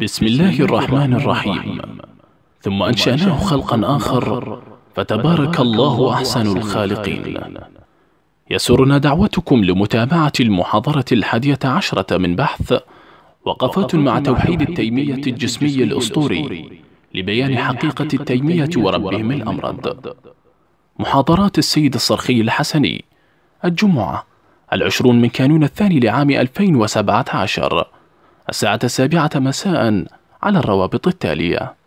بسم الله الرحمن الرحيم ثم أنشأناه خلقا آخر فتبارك الله أحسن الخالقين يسرنا دعوتكم لمتابعة المحاضرة الحادية عشرة من بحث وقفات مع توحيد التيمية الجسمي الأسطوري لبيان حقيقة التيمية وربهم الأمرد محاضرات السيد الصرخي الحسني الجمعة العشرون من كانون الثاني لعام 2017 الساعة السابعة مساء على الروابط التالية